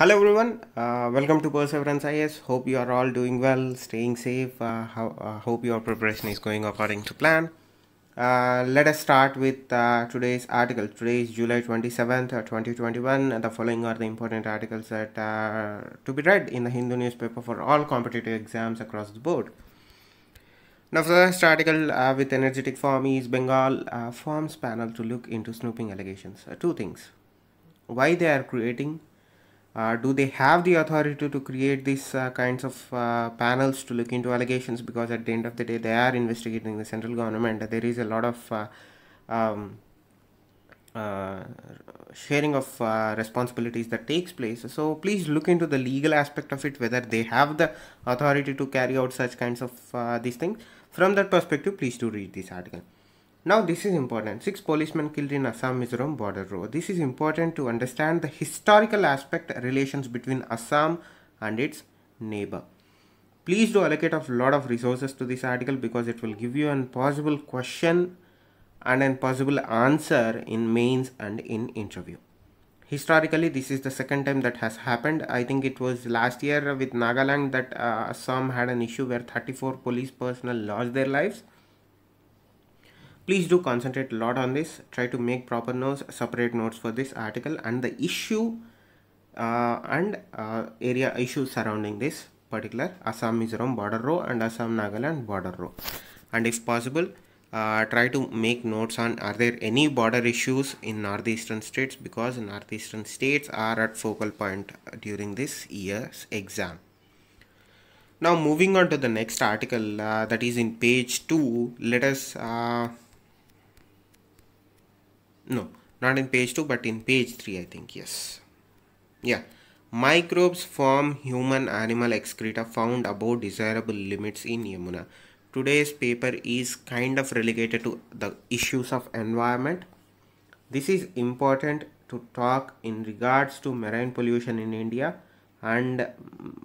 hello everyone uh, welcome to perseverance is hope you are all doing well staying safe uh, how, uh, hope your preparation is going according to plan uh, let us start with uh, today's article today is july 27th uh, 2021 the following are the important articles that are to be read in the hindu newspaper for all competitive exams across the board now first article with energetic form is bengal forms panel to look into snooping allegations two things why they are creating uh, do they have the authority to create these uh, kinds of uh, panels to look into allegations because at the end of the day they are investigating the central government there is a lot of uh, um, uh, sharing of uh, responsibilities that takes place so please look into the legal aspect of it whether they have the authority to carry out such kinds of these things from that perspective please do read this article now this is important. Six policemen killed in Assam-Mizoram border row. This is important to understand the historical aspect relations between Assam and its neighbor. Please do allocate a lot of resources to this article because it will give you an possible question and an possible answer in mains and in interview historically this is the second time that has happened i think it was last year with nagaland that uh, assam had an issue where 34 police personnel lost their lives please do concentrate a lot on this try to make proper notes separate notes for this article and the issue uh, and uh, area issues surrounding this particular Assam Mizoram border row and Assam Nagaland border row and if possible uh, try to make notes on are there any border issues in northeastern states because northeastern states are at focal point during this year's exam now moving on to the next article uh, that is in page 2 let us uh, no not in page 2 but in page 3 I think yes yeah microbes form human animal excreta found above desirable limits in Yamuna today's paper is kind of relegated to the issues of environment this is important to talk in regards to marine pollution in India and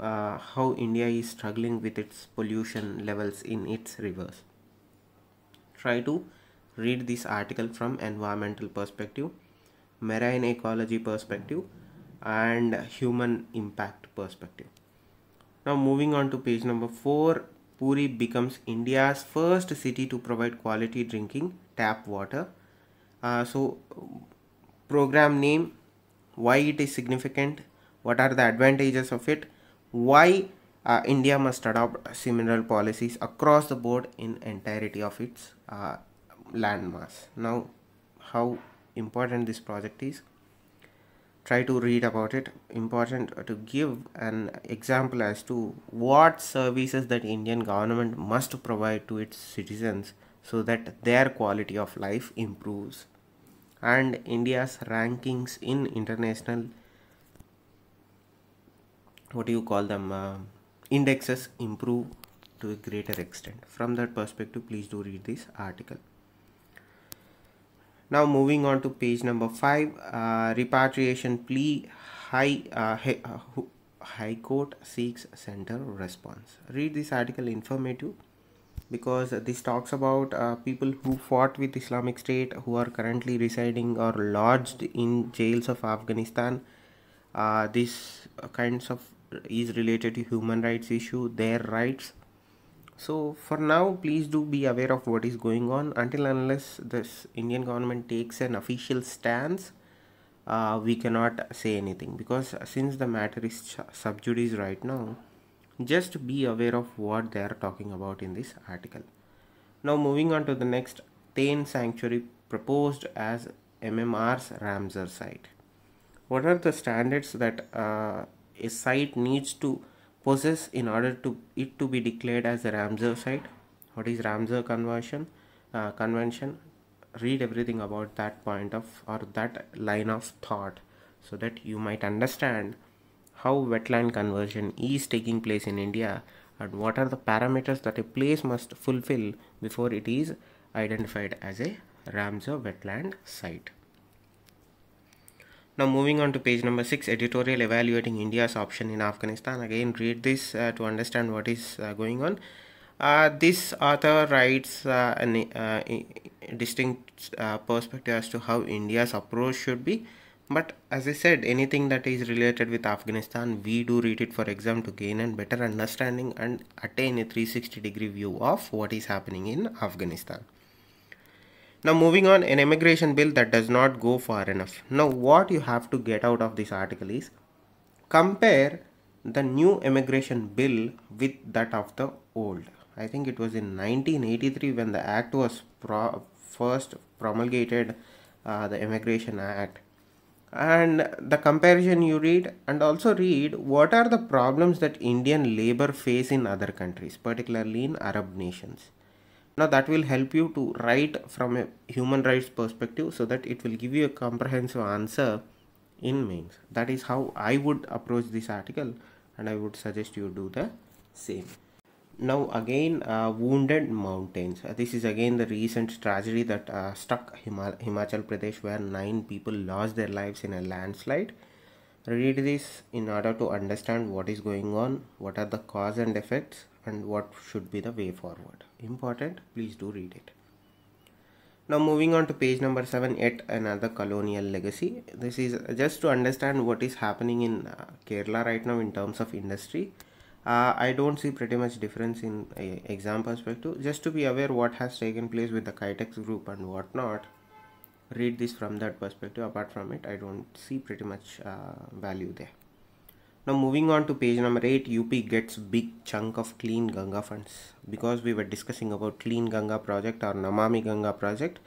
uh, how India is struggling with its pollution levels in its rivers try to read this article from environmental perspective marine ecology perspective and human impact perspective now moving on to page number 4 Puri becomes India's first city to provide quality drinking tap water uh, so program name why it is significant what are the advantages of it why uh, India must adopt similar policies across the board in entirety of its uh, Landmass. now how important this project is try to read about it important to give an example as to what services that indian government must provide to its citizens so that their quality of life improves and india's rankings in international what do you call them uh, indexes improve to a greater extent from that perspective please do read this article now moving on to page number five, uh, repatriation plea, high, uh, uh high, Court seeks center response. Read this article informative because this talks about uh, people who fought with Islamic State who are currently residing or lodged in jails of Afghanistan. Uh, this kinds of is related to human rights issue, their rights so for now please do be aware of what is going on until unless this indian government takes an official stance uh, we cannot say anything because since the matter is sub judice right now just be aware of what they are talking about in this article now moving on to the next Thane sanctuary proposed as mmr's ramsar site what are the standards that uh, a site needs to possess in order to it to be declared as a Ramsar site. What is Ramsar conversion uh, convention? Read everything about that point of or that line of thought so that you might understand how wetland conversion is taking place in India and what are the parameters that a place must fulfill before it is identified as a Ramsar wetland site. Now moving on to page number 6 editorial evaluating India's option in Afghanistan again read this uh, to understand what is uh, going on. Uh, this author writes uh, a uh, distinct uh, perspective as to how India's approach should be but as I said anything that is related with Afghanistan we do read it for exam to gain a better understanding and attain a 360 degree view of what is happening in Afghanistan. Now moving on, an immigration bill that does not go far enough. Now what you have to get out of this article is compare the new immigration bill with that of the old. I think it was in 1983 when the act was pro first promulgated, uh, the Immigration Act. And the comparison you read and also read what are the problems that Indian labor face in other countries, particularly in Arab nations now that will help you to write from a human rights perspective so that it will give you a comprehensive answer in means that is how i would approach this article and i would suggest you do the same now again uh, wounded mountains uh, this is again the recent tragedy that uh, struck himachal pradesh where nine people lost their lives in a landslide read this in order to understand what is going on what are the cause and effects and what should be the way forward. Important, please do read it. Now moving on to page number 7, yet another colonial legacy. This is just to understand what is happening in uh, Kerala right now in terms of industry. Uh, I don't see pretty much difference in a uh, exam perspective. Just to be aware what has taken place with the Kitex group and whatnot, read this from that perspective. Apart from it, I don't see pretty much uh, value there. Now moving on to page number 8, UP gets big chunk of clean Ganga funds. Because we were discussing about clean Ganga project or Namami Ganga project,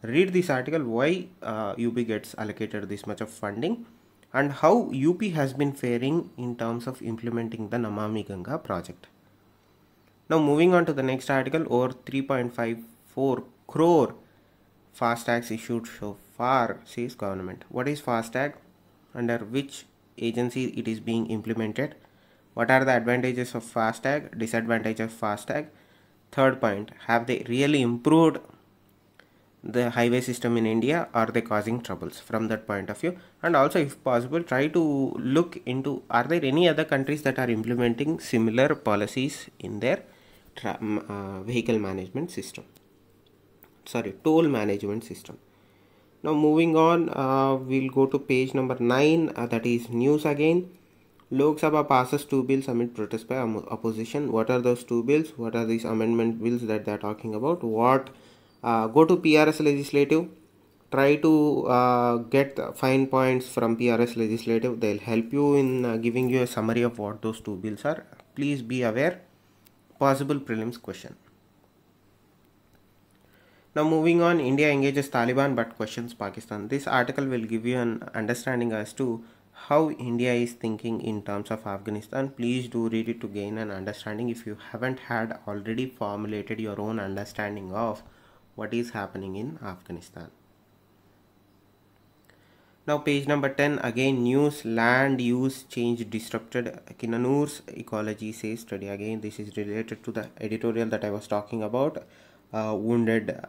read this article why uh, UP gets allocated this much of funding and how UP has been faring in terms of implementing the Namami Ganga project. Now moving on to the next article, over 3.54 crore fast tax issued so far, says government. What is fast tag? Under which agency it is being implemented what are the advantages of FASTag disadvantages of FASTag third point have they really improved the highway system in India are they causing troubles from that point of view and also if possible try to look into are there any other countries that are implementing similar policies in their uh, vehicle management system sorry toll management system now moving on uh, we'll go to page number 9 uh, that is news again Lok Sabha passes two bills amid protest by opposition what are those two bills what are these amendment bills that they are talking about what uh, go to PRS legislative try to uh, get fine points from PRS legislative they'll help you in uh, giving you a summary of what those two bills are please be aware possible prelims question now moving on, India engages Taliban but questions Pakistan. This article will give you an understanding as to how India is thinking in terms of Afghanistan. Please do read it to gain an understanding if you haven't had already formulated your own understanding of what is happening in Afghanistan. Now page number 10 again news land use change disrupted Kinanur's ecology says study again this is related to the editorial that I was talking about uh, wounded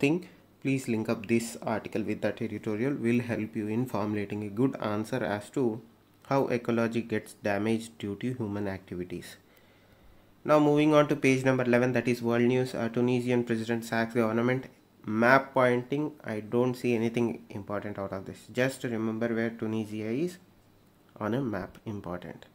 thing please link up this article with that editorial will help you in formulating a good answer as to how ecology gets damaged due to human activities now moving on to page number 11 that is world news uh, tunisian president sacks government map pointing i don't see anything important out of this just remember where tunisia is on a map important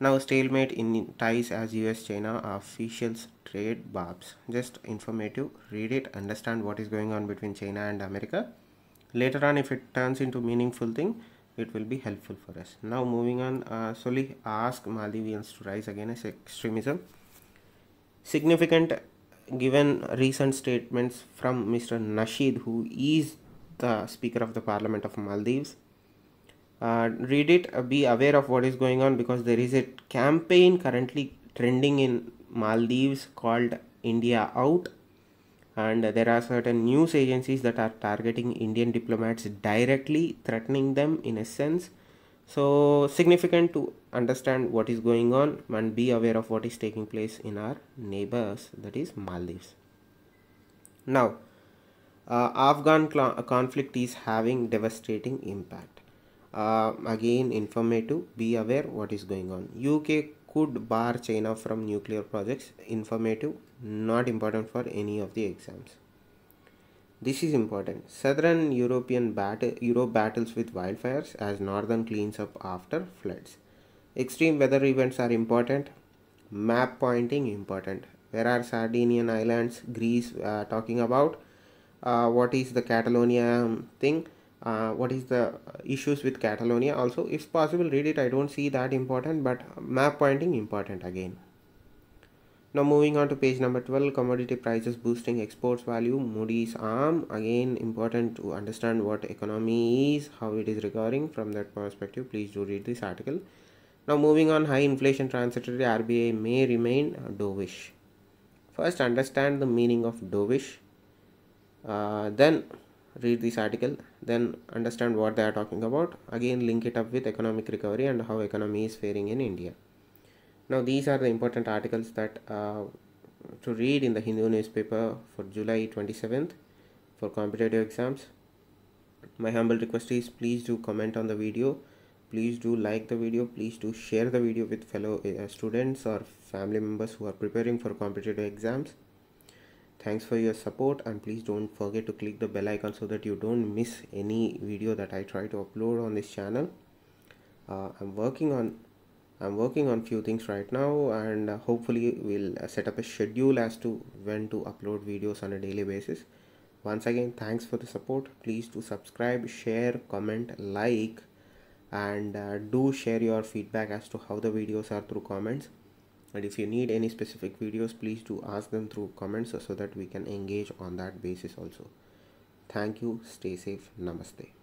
now stalemate in ties as US-China officials trade barbs. Just informative, read it, understand what is going on between China and America. Later on if it turns into meaningful thing, it will be helpful for us. Now moving on, uh, ask asked Maldivians to rise against extremism. Significant given recent statements from Mr. Nasheed who is the Speaker of the Parliament of Maldives uh, read it uh, be aware of what is going on because there is a campaign currently trending in maldives called india out and there are certain news agencies that are targeting indian diplomats directly threatening them in a sense so significant to understand what is going on and be aware of what is taking place in our neighbors that is maldives now uh, afghan conflict is having devastating impact uh, again informative be aware what is going on uk could bar china from nuclear projects informative not important for any of the exams this is important southern european battle europe battles with wildfires as northern cleans up after floods extreme weather events are important map pointing important where are sardinian islands greece uh, talking about uh, what is the catalonia um, thing uh, what is the issues with Catalonia also if possible read it I don't see that important but map pointing important again now moving on to page number 12 commodity prices boosting exports value Moody's arm again important to understand what economy is how it is recovering from that perspective please do read this article now moving on high inflation transitory RBA may remain dovish first understand the meaning of dovish uh, then read this article then understand what they are talking about again link it up with economic recovery and how economy is faring in india now these are the important articles that uh, to read in the hindu newspaper for july 27th for competitive exams my humble request is please do comment on the video please do like the video please do share the video with fellow uh, students or family members who are preparing for competitive exams Thanks for your support and please don't forget to click the bell icon so that you don't miss any video that I try to upload on this channel. Uh, I'm working on I'm working on few things right now and uh, hopefully we'll uh, set up a schedule as to when to upload videos on a daily basis. Once again, thanks for the support. Please do subscribe, share, comment, like and uh, do share your feedback as to how the videos are through comments and if you need any specific videos please do ask them through comments so that we can engage on that basis also thank you stay safe namaste